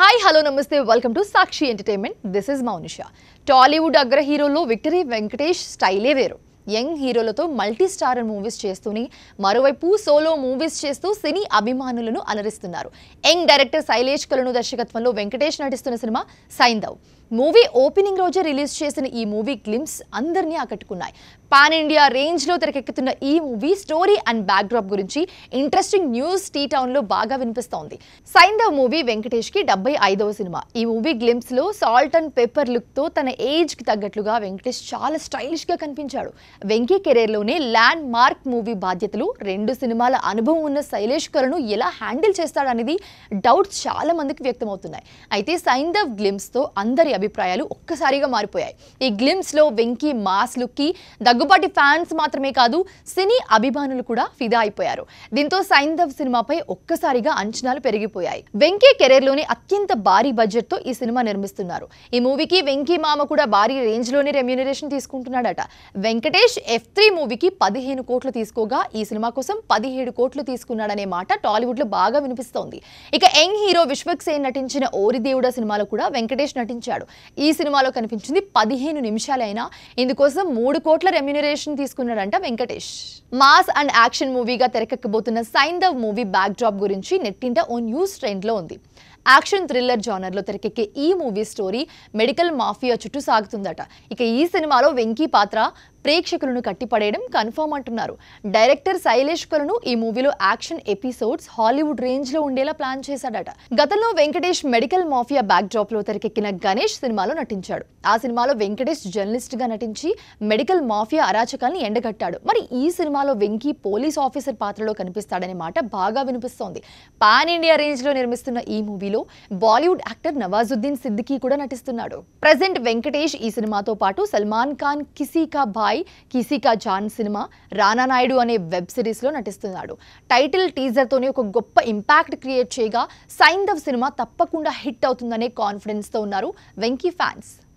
hi hello నమస్తే welcome to Sakshi entertainment this is Mounisha Tollywood అగ్ర హీరోలో విక్టరీ వెంకటేష్ స్టైలే వేరు యంగ్ హీరోలతో మల్టీ స్టార్ మూవీస్ చేస్తూనే మరోవైపు సోలో మూవీస్ చేస్తూ సినీ అభిమానులను అలరిస్తున్నారు యంగ్ డైరెక్టర్ శైలేష్ కలను దర్శకత్వంలో వెంకటేష్ నటిస్తున్న సినిమా సైందవ్ మూవీ ఓపెనింగ్ రోజే రిలీజ్ చేసిన ఈ మూవీ గ్లిమ్స్ అందరినీ ఆకట్టుకున్నాయి పాన్ ఇండియా రేంజ్లో తెరకెక్కుతున్న ఈ మూవీ స్టోరీ అండ్ డ్రాప్ గురించి ఇంట్రెస్టింగ్ న్యూస్ టీ టౌన్లో బాగా వినిపిస్తోంది సైంధవ్ మూవీ వెంకటేష్ కి డెబ్బై ఐదవ సినిమా ఈ మూవీ గ్లిమ్స్లో సాల్ట్ అండ్ పెప్పర్ లుక్తో తన ఏజ్కి తగ్గట్లుగా వెంకటేష్ చాలా స్టైలిష్ గా కనిపించాడు వెంకీ కెరీర్లోనే ల్యాండ్ మార్క్ మూవీ బాధ్యతలు రెండు సినిమాల అనుభవం ఉన్న శైలేష్ కరును ఎలా హ్యాండిల్ చేస్తాడనేది డౌట్స్ చాలా మందికి వ్యక్తమవుతున్నాయి అయితే సైంధవ్ తో అందరి అభిప్రాయాలు ఒక్కసారిగా మారిపోయాయి ఈ గ్లిమ్స్లో వెంకీ మాస్ లుక్కి దగ్గుబాటి ఫ్యాన్స్ మాత్రమే కాదు సినీ అభిమానులు కూడా ఫిదా అయిపోయారు దీంతో సైంధవ్ సినిమాపై ఒక్కసారిగా అంచనాలు పెరిగిపోయాయి వెంకీ కెరీర్లోని అత్యంత భారీ బడ్జెట్ తో ఈ సినిమా నిర్మిస్తున్నారు ఈ మూవీకి వెంకీ మామ కూడా భారీ రేంజ్లోనే రెమ్యూనరేషన్ తీసుకుంటున్నాడట వెంకటేష్ ఎఫ్ త్రీ మూవీకి పదిహేను కోట్లు తీసుకోగా ఈ సినిమా కోసం పదిహేడు కోట్లు తీసుకున్నాడనే మాట టాలీవుడ్లో బాగా వినిపిస్తోంది ఇక యంగ్ హీరో విశ్వక్ సేన్ నటించిన ఓరిదేవుడ సినిమాలో కూడా వెంకటేష్ నటించాడు ఈ సినిమాలో కనిపించింది పదిహేను నిమిషాలైనా ఇందుకోసం మూడు కోట్ల రెమ్యునరేషన్ తీసుకున్నాడంట వెంకటేష్ మాస్ అండ్ యాక్షన్ మూవీగా తెరకెక్కబోతున్న సైందవ్ మూవీ బ్యాక్ డ్రాప్ గురించి నెట్టింట ఓ న్యూస్ ట్రెండ్లో ఉంది యాక్షన్ థ్రిల్లర్ జానర్లో తెరకెక్కే ఈ మూవీ స్టోరీ మెడికల్ మాఫియా చుట్టూ సాగుతుందట ఇక ఈ సినిమాలో వెంకీ పాత్ర ప్రేక్షకులను కట్టిపడేయడం కన్ఫర్మ్ అంటున్నారు డైరెక్టర్ శైలేష్ కొలను ఈ మూవీలో యాక్షన్ ఎపిసోడ్స్ హాలీవుడ్ రేంజ్ లో ఉండేలా ప్లాన్ చేశాడట గతంలో Venkatesh medical mafia backdrop లో తెరకెక్కిన గణేష్ సినిమాలో నటించాడు ఆ సినిమాలో వెంకటేష్ జర్నలిస్ట్ గా నటించి మెడికల్ మాఫియా అరాచకాన్ని ఎండగట్టాడు మరి ఈ సినిమాలో వెంకీ పోలీస్ ఆఫీసర్ పాత్రలో కనిపిస్తాడనే మాట బాగా వినిపిస్తోంది పాన్ ఇండియా రేంజ్ లో నిర్మిస్తున్న ఈ మూవీలో బాలీవుడ్ యాక్టర్ నవాజుద్దీన్ సిద్దికీ కూడా నటిస్తున్నాడు ప్రజెంట్ వెంకటేష్ ఈ సినిమాతో పాటు సల్మాన్ ఖాన్ కిసీ కా సాయి కిసీ కా జాన్ సినిమా రానా నాయుడు అనే వెబ్ సిరీస్లో నటిస్తున్నాడు టైటిల్ టీజర్తోనే ఒక గొప్ప ఇంపాక్ట్ క్రియేట్ చేయగా సైంధవ్ సినిమా తప్పకుండా హిట్ అవుతుందనే కాన్ఫిడెన్స్తో ఉన్నారు వెంకీ ఫ్యాన్స్